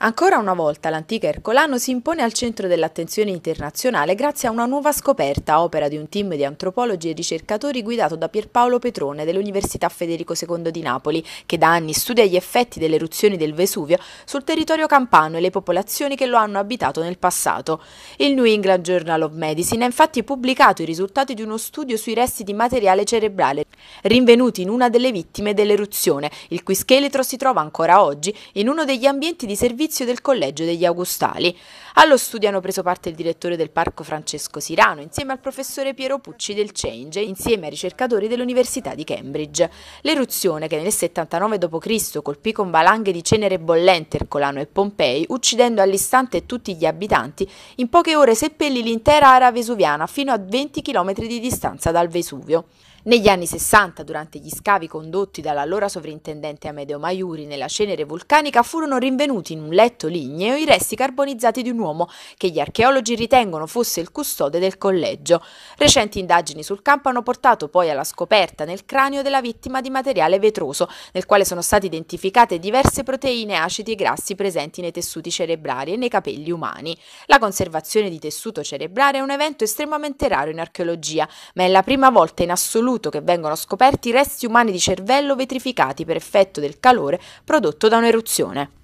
Ancora una volta l'antica Ercolano si impone al centro dell'attenzione internazionale grazie a una nuova scoperta, opera di un team di antropologi e ricercatori guidato da Pierpaolo Petrone dell'Università Federico II di Napoli, che da anni studia gli effetti delle eruzioni del Vesuvio sul territorio campano e le popolazioni che lo hanno abitato nel passato. Il New England Journal of Medicine ha infatti pubblicato i risultati di uno studio sui resti di materiale cerebrale rinvenuti in una delle vittime dell'eruzione, il cui scheletro si trova ancora oggi in uno degli ambienti di servizio servizio del Collegio degli Augustali. Allo studio hanno preso parte il direttore del parco Francesco Sirano, insieme al professore Piero Pucci del Change, insieme ai ricercatori dell'Università di Cambridge. L'eruzione che nel 79 d.C. colpì con valanghe di cenere bollente Ercolano e Pompei, uccidendo all'istante tutti gli abitanti, in poche ore seppellì l'intera area vesuviana fino a 20 km di distanza dal Vesuvio. Negli anni 60, durante gli scavi condotti dall'allora sovrintendente Amedeo Maiuri nella cenere vulcanica, furono rinvenuti in un letto ligneo i resti carbonizzati di un uomo che gli archeologi ritengono fosse il custode del collegio. Recenti indagini sul campo hanno portato poi alla scoperta nel cranio della vittima di materiale vetroso, nel quale sono state identificate diverse proteine, acidi e grassi presenti nei tessuti cerebrali e nei capelli umani. La conservazione di tessuto cerebrale è un evento estremamente raro in archeologia, ma è la prima volta in assoluto voluto che vengono scoperti resti umani di cervello vetrificati per effetto del calore prodotto da un'eruzione.